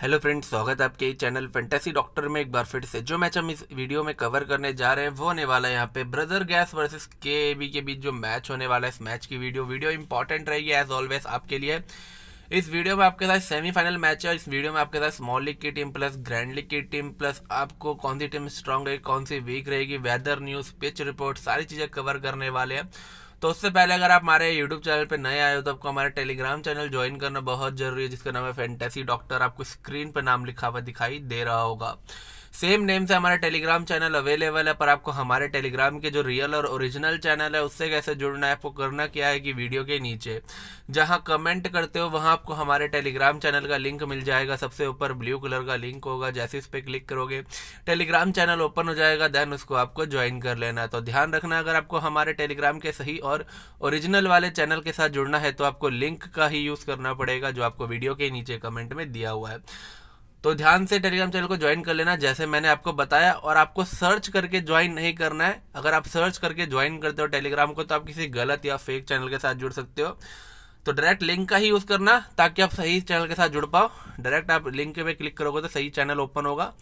hello friends स्वागत है आपके चैनल फैंटेसी डॉक्टर में एक बार फिर से जो मैच हम इस वीडियो में कवर करने जा रहे हैं वो होने वाला है यहाँ पे brother gas versus K B के बीच जो मैच होने वाला है इस मैच की वीडियो वीडियो इंपॉर्टेंट रहेगी एज ऑलवेज आपके लिए इस वीडियो में आपके साथ सेमीफाइनल मैच है इस वीडियो में आपके साथ स्मॉल लीग की टीम प्लस ग्रैंड लीग की टीम प्लस आपको कौन सी टीम स्ट्रांग रहेगी कौन सी वीक रहेगी वेदर न्यूज़ पिच रिपोर्ट सारी चीज़ें कवर करने वाले हैं तो उससे पहले अगर आप हमारे यूट्यूब चैनल पर नए आए हो तो आपको हमारे टेलीग्राम चैनल ज्वाइन करना बहुत जरूरी है जिसका नाम है फैंटेसी डॉक्टर आपको स्क्रीन पर नाम लिखा हुआ दिखाई दे रहा होगा सेम नेम से हमारा टेलीग्राम चैनल अवेलेबल है पर आपको हमारे टेलीग्राम के जो रियल और ओरिजिनल चैनल है उससे कैसे जुड़ना है आपको करना क्या है कि वीडियो के नीचे जहाँ कमेंट करते हो वहाँ आपको हमारे टेलीग्राम चैनल का लिंक मिल जाएगा सबसे ऊपर ब्लू कलर का लिंक होगा जैसे इस पर क्लिक करोगे टेलीग्राम चैनल ओपन हो जाएगा देन उसको आपको ज्वाइन कर लेना है तो ध्यान रखना अगर आपको हमारे टेलीग्राम के सही और ओरिजिनल वाले चैनल के साथ जुड़ना है तो आपको लिंक का ही यूज़ करना पड़ेगा जो आपको वीडियो के नीचे कमेंट में दिया हुआ है तो ध्यान से टेलीग्राम चैनल को ज्वाइन कर लेना जैसे मैंने आपको बताया और आपको सर्च करके ज्वाइन नहीं करना है अगर आप सर्च करके ज्वाइन करते हो टेलीग्राम को तो आप किसी गलत या फेक चैनल के साथ जुड़ सकते हो तो डायरेक्ट लिंक का ही यूज़ करना ताकि आप सही चैनल के साथ जुड़ पाओ डायरेक्ट आप लिंक पे क्लिक करोगे तो सही चैनल ओपन होगा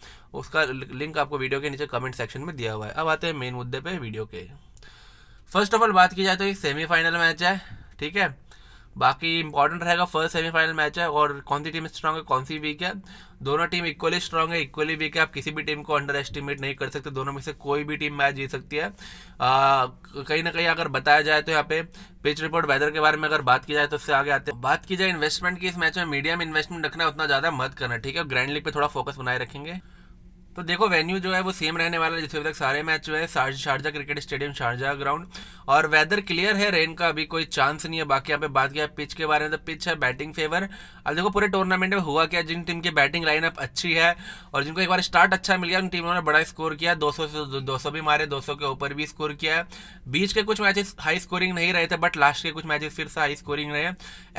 उसका लिंक आपको वीडियो के नीचे कमेंट सेक्शन में दिया हुआ है अब आते हैं मेन मुद्दे पे वीडियो के फर्स्ट ऑफ ऑल बात की जाए तो एक सेमीफाइनल मैच है ठीक है बाकी इंपॉर्टेंट रहेगा फर्स्ट सेमीफाइनल मैच है और कौन सी टीम स्ट्रांग है कौन सी वीक है दोनों टीम इक्वली स्ट्रांग है इक्वली वीक है आप किसी भी टीम को अंडर एस्टिमेट नहीं कर सकते दोनों में से कोई भी टीम मैच जीत सकती है कहीं ना कहीं अगर बताया जाए तो यहाँ पे पिच रिपोर्ट वेदर के बारे में अगर बात की जाए तो उससे आगे आते हैं बात की जाए इन्वेस्टमेंट की इस मैच में मीडियम इन्वेस्टमेंट रखना उतना ज़्यादा मत करना ठीक है ग्रैंड लीग पे थोड़ा फोकस बनाए रखेंगे तो देखो वेन्यू जो है वो सेम रहने वाला है जिससे अभी तक सारे मैच हुए हैं Sharjah cricket stadium Sharjah ground और वेदर क्लियर है रेन का अभी कोई चांस नहीं है बाकी यहाँ पे बात किया पिच के बारे में तो पिच है बैटिंग फेवर अब देखो पूरे टूर्नामेंट में हुआ क्या जिन टीम की बैटिंग लाइनअप अच्छी है और जिनको एक बार स्टार्ट अच्छा मिल गया उन टीमों ने बड़ा स्कोर किया दो सौ दो सौ भी मारे दो सौ के ऊपर भी स्कोर किया है बीच के कुछ मैचेस हाई स्कोरिंग नहीं रहे थे बट लास्ट के कुछ मैचेस फिर से हाई स्कोरिंग रहे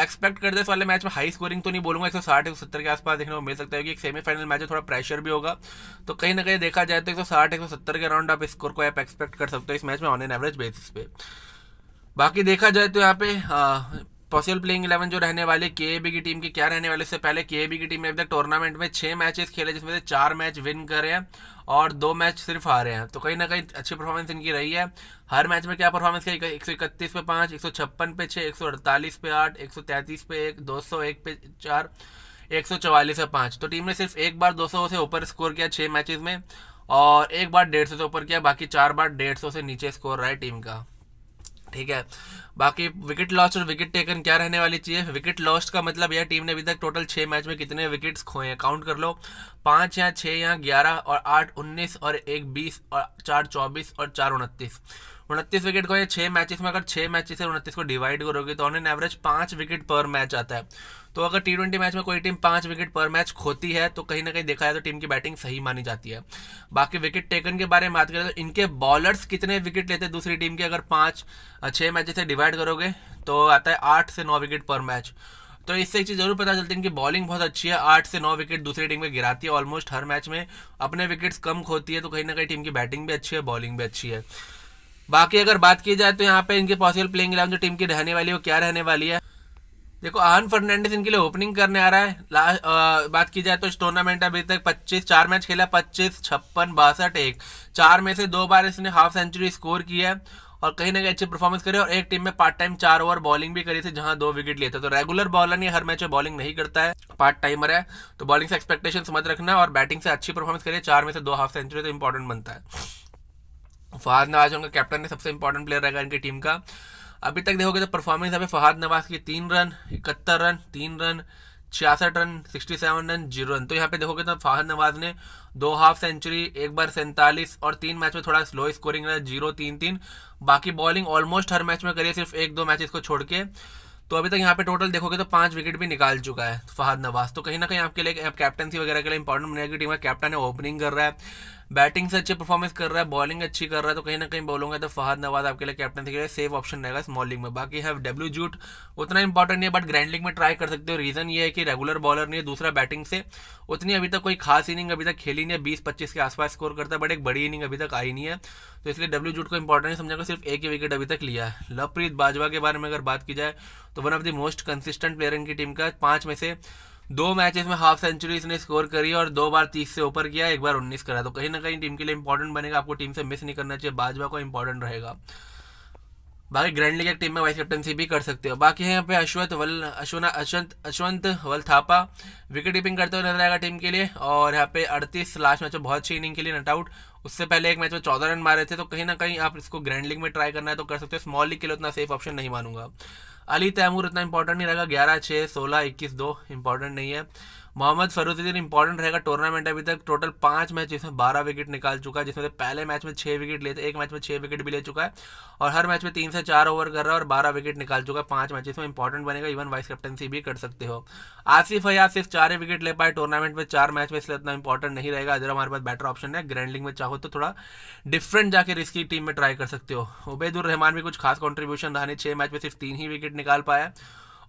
एक्सपेक्ट करते वाले मैच में हाई स्कोरिंग तो नहीं बोलूंगा एक सौ साठ एक सत्तर के आसपास देखने को मिल सकता है क्योंकि एक सेमीफाइनल मैच थोड़ा प्रेशर भी होगा तो कहीं ना कहीं देखा जाए तो एक सौ साठ एक सौ सत्तर के अराउंड आप स्कोर को आप एक्सपेक्ट कर सकते हो इस मैच में ऑन एन एवरेज बेसिस पे बाकी देखा जाए तो यहाँ पे पॉसिबल प्लेइंग इलेवन जो रहने वाले के की टीम के क्या रहने वाले इससे पहले के की टीम ने अभी तक टूर्नामेंट में छह मैचेस खेले जिसमें से चार मैच विन कर रहे हैं और दो मैच सिर्फ आ रहे हैं तो कहीं ना कहीं अच्छी परफॉर्मेंस इनकी रही है हर मैच में क्या परफॉर्मेंस करी एक सौ इकतीस पे पाँच एक सौ छप्पन पे छः एक सौ अड़तालीस पे आठ एक सौ तैंतीस पे एक दो सौ एक पे चार एक सौ चवालीस और पाँच तो टीम ने सिर्फ एक बार दो सौ से ऊपर स्कोर किया छः मैचेस में और एक बार डेढ़ सौ से ऊपर किया बाकी चार बार डेढ़ सौ से नीचे स्कोर रहा है टीम का ठीक है बाकी विकेट लॉस्ट और विकेट टेकन क्या रहने वाली चाहिए विकेट लॉस्ट का मतलब यह टीम ने अभी तक टोटल छः मैच में कितने विकेट्स खोए हैं काउंट कर लो पाँच या छः या ग्यारह और आठ उन्नीस और एक बीस और चार चौबीस और चार उनतीस उनतीस विकेट खोए छः मैचेस में अगर छः मैचेस से उनतीस को डिवाइड करोगे तो ऑन एन एवरेज पाँच विकेट पर मैच आता है तो अगर टी ट्वेंटी मैच में कोई टीम पांच विकेट पर मैच खोती है तो कहीं ना कहीं देखा जाए तो टीम की बैटिंग सही मानी जाती है बाकी विकेट टेकन के बारे में बात करें तो इनके बॉलर्स कितने विकेट लेते हैं दूसरी टीम के अगर पांच छह मैच से डिवाइड करोगे तो आता है आठ से नौ विकेट पर मैच तो इससे एक चीज़ जरूर पता चलती है इनकी बॉलिंग बहुत अच्छी है आठ से नौ विकेट दूसरी टीम में गिराती है ऑलमोस्ट हर मैच में अपने विकेट्स कम खोती है तो कहीं ना कहीं टीम की बैटिंग भी अच्छी है बॉलिंग भी अच्छी है बाकी अगर बात की जाए तो यहाँ पे इनके पॉसिबल प्लेइंग इलेवन जो टीम की रहने वाली है वो क्या रहने वाली है देखो आन फर्नांडिस इनके लिए ओपनिंग करने आ रहा है आ, बात की जाए तो इस टूर्नामेंट अभी तक 25 चार मैच खेला 25 छप्पन बासठ एक चार में से दो बार इसने हाफ सेंचुरी स्कोर किया है और कहीं ना कहीं अच्छी परफॉर्मेंस करी और एक टीम में पार्ट टाइम चार ओवर बॉलिंग भी करी थी जहां दो विकेट लिए थे तो रेगुलर बॉलर नहीं हर मैच में बॉलिंग नहीं करता है पार्ट टाइमर है तो बॉलिंग से एक्सपेक्टेशन मत रखना और बैटिंग से अच्छी परफॉर्मेंस करिए चार में से दो हाफ सेंचुरी तो इंपॉर्टेंट बनता है फहाद नवाज उनका कैप्टन है सबसे इंपॉर्टेंट प्लेयर रहेगा इनकी टीम का अभी तक देखोगे तो परफॉर्मेंस यहाँ पे फहाद नवाज की तीन रन इकहत्तर रन तीन रन छियासठ run sixty seven run zero run तो यहाँ पे देखोगे तो फहद नवाज ने दो हाफ सेंचुरी एक बार सैंतालीस और तीन मैच में थोड़ा स्लो स्कोरिंग रहा जीरो तीन तीन बाकी बॉलिंग ऑलमोस्ट हर मैच में करिए सिर्फ एक दो मैच इसको छोड़ के तो अभी तक यहाँ पे टोटल देखोगे तो पांच विकेट भी निकाल चुका है फहद नवाज तो कहीं ना कहीं आपके लिए कैप्टनसी वगैरह के लिए इंपॉर्टेंट बनेगा टीम का कैप्टन है ओपनिंग कर रहा है बैटिंग से अच्छी परफॉर्मेंस कर रहा है बॉलिंग अच्छी कर रहा है तो कहीं ना कहीं बोलूंगा तो फहद नवाज आपके लिए कैप्टन के लिए सेफ ऑप्शन रहेगा स्मॉल लीग में बाकी है डब्ल्यू जूट उतना इंपॉर्टेंट नहीं है बट ग्रैंड लीग में ट्राई कर सकते हो रीजन ये है कि रेगुलर बॉलर नहीं है दूसरा बैटिंग से उतनी अभी तक कोई खास इनिंग अभी तक खेली नहीं है बीस पच्चीस के आसपास स्कोर करता है बट एक बड़ी इनिंग अभी तक आई नहीं है तो इसलिए डब्ल्यू जूट को इंपॉर्टेंट समझा सिर्फ एक ही विकेट अभी तक लिया है लवप्रीत बाजवा के बारे में अगर बात की जाए तो one of the most consistent player इनकी टीम का पाँच में से दो मैचेस में हाफ सेंचुरी इसने स्कोर करी और दो बार तीस से ऊपर किया एक बार उन्नीस करा तो कहीं ना कहीं टीम के लिए इंपॉर्टेंट बनेगा आपको टीम से मिस नहीं करना चाहिए बाजवा को इंपॉर्टेंट रहेगा बाकी ग्रैंड लीग टीम में वाइस कैप्टनसी भी कर सकते हो बाकी है यहाँ पे अश्वत वल अश्वना अश्वंत अश्वंत वल थापा विकेट कीपिंग करते हुए नजर आएगा टीम के लिए और यहाँ पे 38 लास्ट मैच में बहुत अच्छी इनिंग के लिए नट आउट उससे पहले एक मैच में चौदह रन मारे थे तो कहीं ना कहीं आप इसको ग्रैंड लीग में ट्राई करना है तो कर सकते हो स्मॉल लीग के लिए उतना सेफ ऑप्शन नहीं मानूंगा अली तैमूर इतना इंपॉर्टेंट नहीं रहेगा ग्यारह छः सोलह इक्कीस दो इंपॉर्टेंट नहीं है मोहम्मद फरोजुद्दीन इंपॉर्टेंट रहेगा टूर्नामेंट अभी तक टोटल पांच मैच जिसमें बारह विकेट निकाल चुका है जिसमें से पहले मैच में छह विकेट लेते एक मैच में छह विकेट भी ले चुका है और हर मैच में तीन से चार ओवर कर रहा है और बारह विकेट निकाल चुका है पांच मैच इसमें इंपॉर्टेंट बनेगा इवन वाइस कैप्टनसी भी कर सकते हो आसिफ हयात सिर्फ चार विकेट ले पाए टूर्नामेंट में चार मैच में इसलिए इतना इंपॉर्टेंट नहीं रहेगा अगर हमारे पास बेटर ऑप्शन है ग्रैंड में चाहो तो थोड़ा डिफरेंट जाकर रिस्की टीम में ट्राई कर सकते हो उबैदुर रहमान भी कुछ खास कॉन्ट्रीब्यूशन रहा नहीं छह मैच में सिर्फ तीन ही विकेट निकाल पाया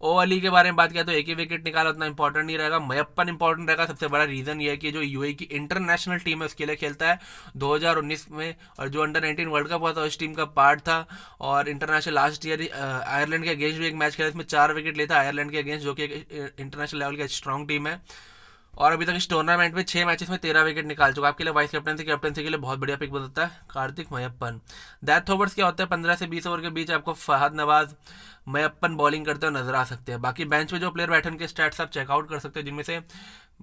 ओ अली e के बारे में बात किया तो एक ही विकेट निकाला उतना इंपॉर्टेंट नहीं रहेगा मयपन इंपॉर्टेंट रहेगा सबसे बड़ा रीज़न ये है कि जो यूए e की इंटरनेशनल टीम है उसके लिए खेलता है 2019 में और जो अंडर 19 वर्ल्ड कप हुआ था उस टीम का पार्ट था और इंटरनेशनल लास्ट ईयर आयरलैंड के अगेंस्ट भी एक मैच खेला इसमें चार विकेट लेता आयरलैंड के अगेंस्ट जो कि इंटरनेशनल लेवल की स्ट्रॉन्ग टीम है और अभी तक इस टूर्नामेंट में छह मैचेस में तेरह विकेट निकाल चुका आपके लिए वाइस कैप्टनसी कैप्टनसी के लिए बहुत बढ़िया पिक बताता है कार्तिक मयपन डेथ ओवर्स क्या होता है पंद्रह से बीस ओवर के बीच आपको फहद नवाज मैं अपन बॉलिंग करते हुए नजर आ सकते हैं बाकी बेंच में जो प्लेयर बैठे उनके स्टैट्स आप चेकआउट कर सकते हैं जिनमें से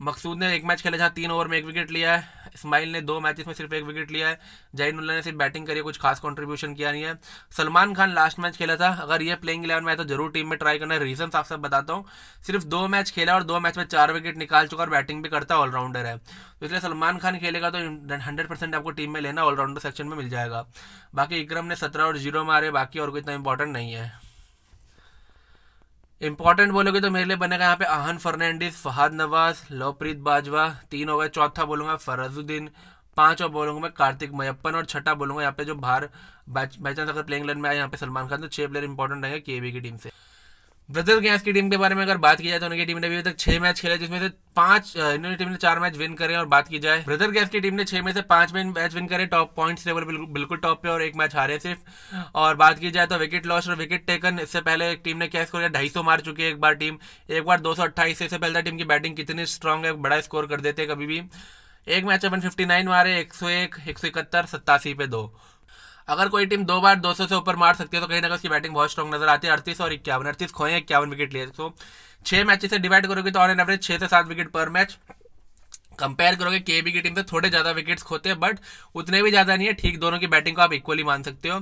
मकसूद ने एक मैच खेला जहाँ तीन ओवर में एक विकेट लिया है इस्माइल ने दो मैचेस में सिर्फ एक विकेट लिया है जैन उल्ला ने सिर्फ बैटिंग करी है कुछ खास कंट्रीब्यूशन किया नहीं है सलमान खान लास्ट मैच खेला था अगर ये प्लेइंग इलेवन में आया तो जरूर टीम में ट्राई करना है रीजन आप सब बताता हूँ सिर्फ दो मैच खेला और दो मैच में चार विकेट निकाल चुका और बैटिंग भी करता ऑलराउंडर है तो इसलिए सलमान खान खेलेगा तो हंड्रेड परसेंट आपको टीम में लेना ऑलराउंडर सेक्शन में मिल जाएगा बाकी इक्रम ने सत्रह और जीरो मारे बाकी और कोई इतना इंपॉर्टेंट नहीं है इंपॉर्टेंट बोलोगे तो मेरे लिए बनेगा यहाँ पे आहन फर्नांडिस फहाद नवाज लवप्रीत बाजवा तीन हो गए चौथा बोलूंगा फराजुद्दीन पांच और बोलूँगा मैं कार्तिक मयप्पन और छठा बोलूंगा यहाँ पे जो बाहर बाई चांस अगर प्लेइंग लाइन में आए यहाँ पे सलमान खान तो छह प्लेयर इंपॉर्टेंट रहेंगे केबी की टीम से ब्रदर गैस की टीम के बारे में अगर बात की जाए तो उनकी टीम ने अभी तक छह मैच खेले जिसमें से पांच इन्होंने टीम ने चार मैच विन करे और बात की जाए ब्रदर गैस की टीम ने छह में से पांच में मैच विन करे टॉप पॉइंट्स लेवल बिल्कुल टॉप पे और एक मैच हारे सिर्फ और बात की जाए तो विकेट लॉस और विकेट टेकन इससे पहले एक टीम ने क्या स्कोर किया ढाई मार चुकी है एक बार टीम एक बार दो इससे पहले टीम की बैटिंग कितनी स्ट्रांग है बड़ा स्कोर कर देते हैं कभी भी एक मैच अपन फिफ्टी मारे एक सौ एक सत्तासी पे दो अगर कोई टीम दो बार 200 से ऊपर मार सकती है तो कहीं ना कहीं उसकी बैटिंग बहुत स्ट्रॉग नजर आती है अड़तीस और इक्यावन अड़तीस खोए इक्यावन विकेट लिए तो छह मैचेस से डिवाइड करोगे तो ऑन एन एवरेज छह से सात विकेट पर मैच कंपेयर करोगे के बी की टीम से थोड़े ज़्यादा विकेट्स खोते हैं बट उतने भी ज़्यादा नहीं है ठीक दोनों की बैटिंग को आप इक्वली मान सकते हो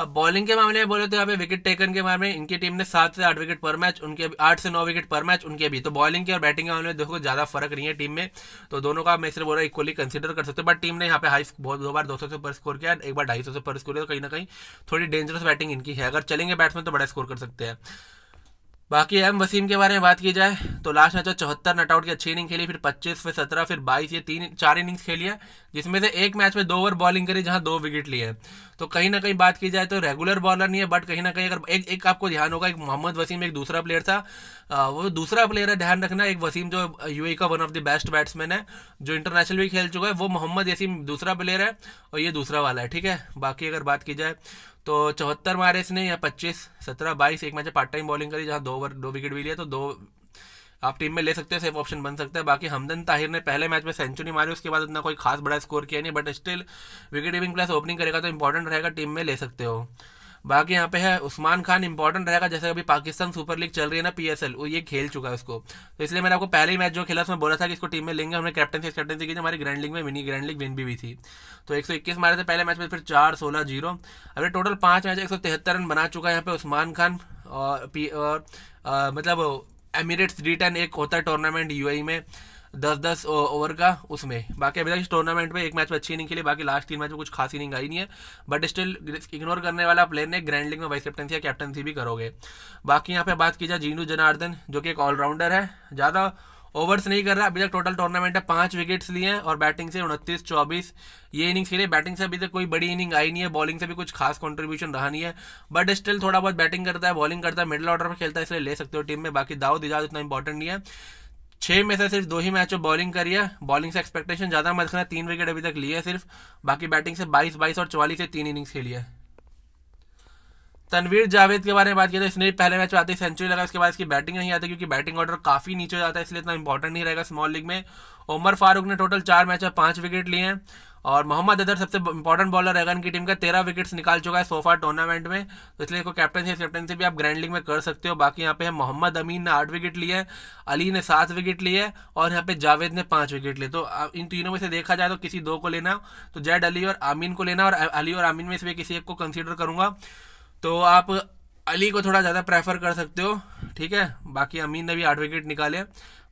अब बॉलिंग के मामले में बोले तो यहाँ पे विकेट टेकन के मामले में इनकी टीम ने सात से आठ विकेट पर मैच उनके आठ से नौ विकेट पर मैच उनके भी तो बॉलिंग के और बैटिंग के मामले में देखो ज़्यादा फर्क नहीं है टीम में तो दोनों का मैं रहा बोला इक्वली कंसिडर कर सकते बट टीम ने यहाँ पे हाई बहुत दो बार दो से पर स्कोर किया एक बार ढाई से पर स्कोर किया तो कहीं ना कहीं थोड़ी डेंजरस बैटिंग इनकी है अगर चलेंगे बैट्समैन तो बड़ा स्कोर कर सकते हैं बाकी एम वसीम के बारे में बात की जाए तो लास्ट मैच में चौहत्तर आउट की अच्छी इनिंग खेली फिर पच्चीस फिर सत्रह फिर बाईस ये तीन चार इनिंग्स खेली है जिसमें से एक मैच में दो ओवर बॉलिंग करी जहां दो विकेट लिए तो कहीं ना कहीं बात की जाए तो रेगुलर बॉलर नहीं है बट कहीं ना कहीं अगर एक एक आपको ध्यान होगा एक मोहम्मद वसीम एक दूसरा प्लेयर था वो दूसरा प्लेयर है ध्यान रखना एक वसीम जो यू e का one of the best batsman है जो इंटरनेशनल भी खेल चुका है वो मोहम्मद यसीम दूसरा प्लेयर है और ये दूसरा वाला है ठीक है बाकी अगर बात की जाए तो चौहत्तर मारे इसने या पच्चीस सत्रह बाईस एक मैच पार्ट टाइम बॉलिंग करी जहाँ दो ओवर दो विकेट भी लिया तो दो आप टीम में ले सकते हो सेफ ऑप्शन बन सकता है बाकी हमदन ताहिर ने पहले मैच में सेंचुरी मारी उसके बाद उतना कोई खास बड़ा स्कोर किया नहीं but still wicket keeping plus opening करेगा तो इंपॉर्टेंट रहेगा टीम में ले सकते हो बाकी यहाँ पे है उस्मान खान इंपॉर्टेंट रहेगा जैसे अभी पाकिस्तान सुपर लीग चल रही है ना पीएसएल वो ये खेल चुका है उसको तो इसलिए मैंने आपको पहले ही मैच जो खेला उसमें बोला था कि इसको टीम में लेंगे हमने कैप्टनसी कैप्टनसी की हमारी ग्रैंड लीग में मिनी ग्रैंड लीग विन भी हुई थी तो एक मारे थे पहले मैच में फिर चार सोलह जीरो अभी टोटल पाँच मैच एक रन बना चुका है यहाँ पे उस्मान खान और पी और मतलब एमिरेट्स टेन एक होता है टूर्नामेंट यूएई e में दस दस ओवर का उसमें बाकी अभी तक इस टूर्नामेंट में एक मैच में अच्छी इनिंग खेली बाकी लास्ट तीन मैच में कुछ खास इनिंग आई नहीं है बट स्टिल इग्नोर करने वाला प्लेयर ने ग्रैंड लीग में वाइस कैप्टनसी या कैप्टनसी भी करोगे बाकी यहाँ पे बात की जाए जीनू जनार्दन जो कि एक ऑलराउंडर है ज़्यादा ओवर्स नहीं कर रहा अभी तक टोटल टूर्नामेंट है पाँच विकेट्स लिए हैं और बैटिंग से उनतीस चौबीस ये इनिंग्स के लिए बैटिंग से अभी तक कोई बड़ी इनिंग आई नहीं है बॉलिंग से भी कुछ खास कंट्रीब्यूशन रहा नहीं है बट स्टिल थोड़ा बहुत बैटिंग करता है बॉलिंग करता है मिडिल ऑर्डर पर खेलता है इसलिए ले सकते हो टीम में बाकी दाऊद इजाज उतना इंपॉर्टेंट नहीं है छः में से सिर्फ दो ही मैचों बॉलिंग करी है बॉलिंग से एक्सपेक्टेशन ज़्यादा मत रखना तीन विकेट अभी तक लिए है सिर्फ बाकी बैटिंग से बाईस बाईस और चौवालीस से तीन इनिंग्स खेली है तनवीर जावेद के बारे में बात की तो इसने पहले मैच में आते ही सेंचुरी लगा उसके बाद इसकी बैटिंग नहीं आती क्योंकि बैटिंग ऑर्डर काफ़ी नीचे हो जाता है इसलिए इतना इंपॉर्टेंट नहीं रहेगा स्मॉल लीग में उमर फारूक ने टोटल चार मैच में पांच विकेट लिए हैं और मोहम्मद अदर सबसे इंपॉर्टेंट बॉलर रहेगा इनकी टीम का तेरह विकेट्स निकाल चुका है सोफा टूर्नामेंट में तो इसलिए इसको कैप्टनसी कैप्टनसी भी आप ग्रैंड लीग में कर सकते हो बाकी यहाँ पे है मोहम्मद अमीन ने आठ विकेट लिए अली ने सात विकेट लिए और यहाँ पे जावेद ने पाँच विकेट लिए तो इन तीनों में से देखा जाए तो किसी दो को लेना तो जैड अली और आमीन को लेना और अली और आमीन में से किसी एक को कंसिडर करूंगा तो आप अली को थोड़ा ज़्यादा प्रेफर कर सकते हो ठीक है बाकी अमीन ने भी आठ विकेट निकाले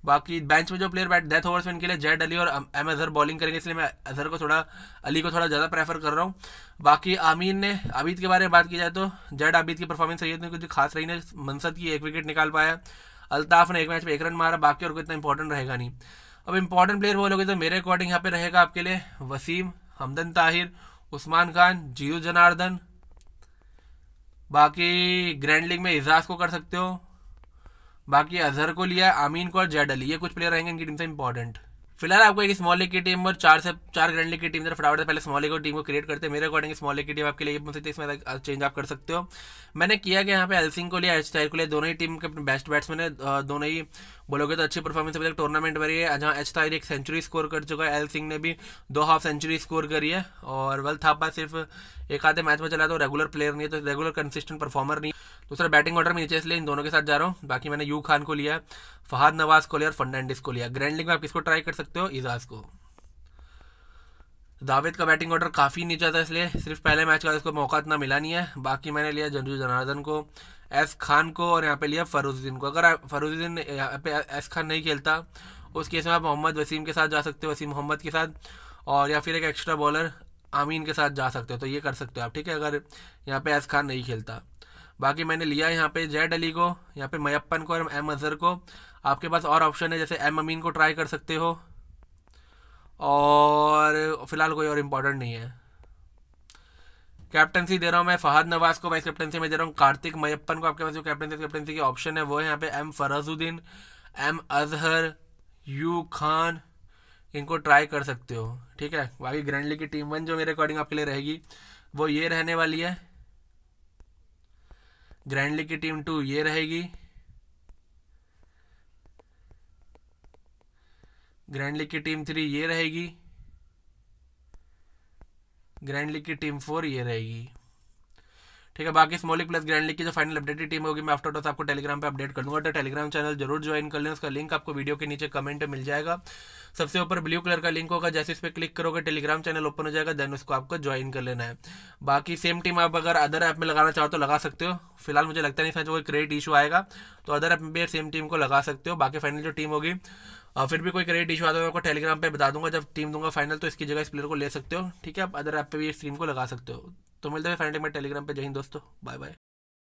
बाकी बेंच में जो प्लेयर बैठ डेथ ओवर्स में इनके लिए जेड अली और एम अजहर बॉलिंग करेंगे इसलिए मैं अजहर को थोड़ा अली को थोड़ा ज़्यादा प्रेफर कर रहा हूँ बाकी आमीन ने आबिद के बारे में बात की जाए तो जेड आबिद की परफॉर्मेंस रही है कुछ खास रही ने मनसद की एक विकेट निकाल पाया अल्ताफ ने एक मैच में एक रन मारा बाकी और कोई इतना इंपॉर्टेंट रहेगा नहीं अब इंपॉर्टेंट प्लेयर बोलोगे तो मेरे अकॉर्डिंग यहाँ पे रहेगा आपके लिए वसीम हमदन ताहिर उस्मान खान जियो जनार्दन बाकी ग्रैंड लीग में एजाज को कर सकते हो बाकी अजहर को लिया आमीन को और जेड अली ये कुछ प्लेयर रहेंगे इनकी टीम से इंपॉर्टेंट फिलहाल आपको एक स्मॉल लीग की टीम और चार से चार ग्रैंड लीग की टीम फटाफट से पहले स्मॉल लीग और टीम को क्रिएट करते हैं मेरे अकॉर्डिंग स्मॉल लीग की टीम आपके लिए बन तो इसमें चेंज आप कर सकते हो मैंने किया कि यहाँ पे एलसिंग को लिया एच को लिया दोनों ही टीम के बेस्ट बैट्समैन है दोनों ही बोलोगे तो अच्छी परफॉर्मेंस अभी तक टूर्नामेंट भरी है जहाँ एच ताहिर एक सेंचुरी स्कोर कर चुका है एल सिंह ने भी दो हाफ सेंचुरी स्कोर करी है और वल थापा सिर्फ एक आधे मैच में चला तो रेगुलर प्लेयर नहीं है तो रेगुलर कंसिस्टेंट परफॉर्मर नहीं दूसरा बैटिंग ऑर्डर में नीचे इसलिए इन दोनों के साथ जा रहा हूँ बाकी मैंने यू खान को लिया फहाद नवाज को लिया और फर्नांडिस को लिया ग्रैंड लीग में आप किसको ट्राई कर सकते सकते हो इजाज को जावेद का बैटिंग ऑर्डर काफ़ी नीचा था इसलिए सिर्फ पहले मैच का इसको मौका इतना मिला नहीं है बाकी मैंने लिया जंजू जनार्दन को एस खान को और यहाँ पे लिया फरोजुद्दीन को अगर फरोजुद्दीन यहाँ पे एस खान नहीं खेलता उस केस में आप मोहम्मद वसीम के साथ जा सकते हो वसीम मोहम्मद के साथ और या फिर एक, एक्स्ट्रा बॉलर आमीन के साथ जा सकते हो तो ये कर सकते हो आप ठीक है अगर यहाँ पे एस खान नहीं खेलता बाकी मैंने लिया यहाँ पे जैड अली को यहाँ पे मयप्पन को और एम अजहर को आपके पास और ऑप्शन है जैसे एम अमीन को ट्राई कर सकते हो और फिलहाल कोई और इम्पोर्टेंट नहीं है कैप्टनसी दे रहा हूँ मैं फहद नवाज को वाइस कैप्टनसी में दे रहा हूँ कार्तिक मयप्पन को आपके पास जो कैप्टनसी कैप्टनसी के ऑप्शन है वो है यहाँ पे M Farazuddin M Azhar U Khan इनको ट्राई कर सकते हो ठीक है बाकी ग्रैंड लीग की टीम वन जो मेरे अकॉर्डिंग आपके लिए रहेगी वो ये रहने वाली है ग्रैंड लीग की टीम टू ये रहेगी ग्रैंड लीग की टीम थ्री ये रहेगी ग्रैंड लीग की टीम फोर ये रहेगी ठीक है बाकी स्मॉलिक प्लस ग्रैंड लीग की जो फाइनल अपडेटेड टीम होगी मैं आफ्टर टॉस आपको टेलीग्राम पे अपडेट कर दूंगा तो टेलीग्राम चैनल जरूर ज्वाइन कर लें उसका लिंक आपको वीडियो के नीचे कमेंट में मिल जाएगा सबसे ऊपर ब्लू कलर का लिंक होगा जैसे इस पर क्लिक करोगे टेलीग्राम चैनल ओपन हो जाएगा देन उसको आपको ज्वाइन कर लेना है बाकी सेम टीम आप अगर अदर ऐप में लगाना चाहो तो लगा सकते हो फिलहाल मुझे लगता नहीं था कोई क्रेडिट इशू आएगा तो अदर ऐप में भी सेम टीम को लगा सकते हो बाकी फाइनल जो टीम होगी फिर भी कोई क्रेडिट इशू आता है आपको टेलीग्राम पे बता दूंगा जब टीम दूंगा फाइनल तो इसकी जगह इस प्लेयर को ले सकते हो ठीक है आप अदर ऐप पे भी इस टीम को लगा सकते हो तो मिलते हैं फाइनल में टेलीग्राम पे जय हिंद दोस्तों बाय बाय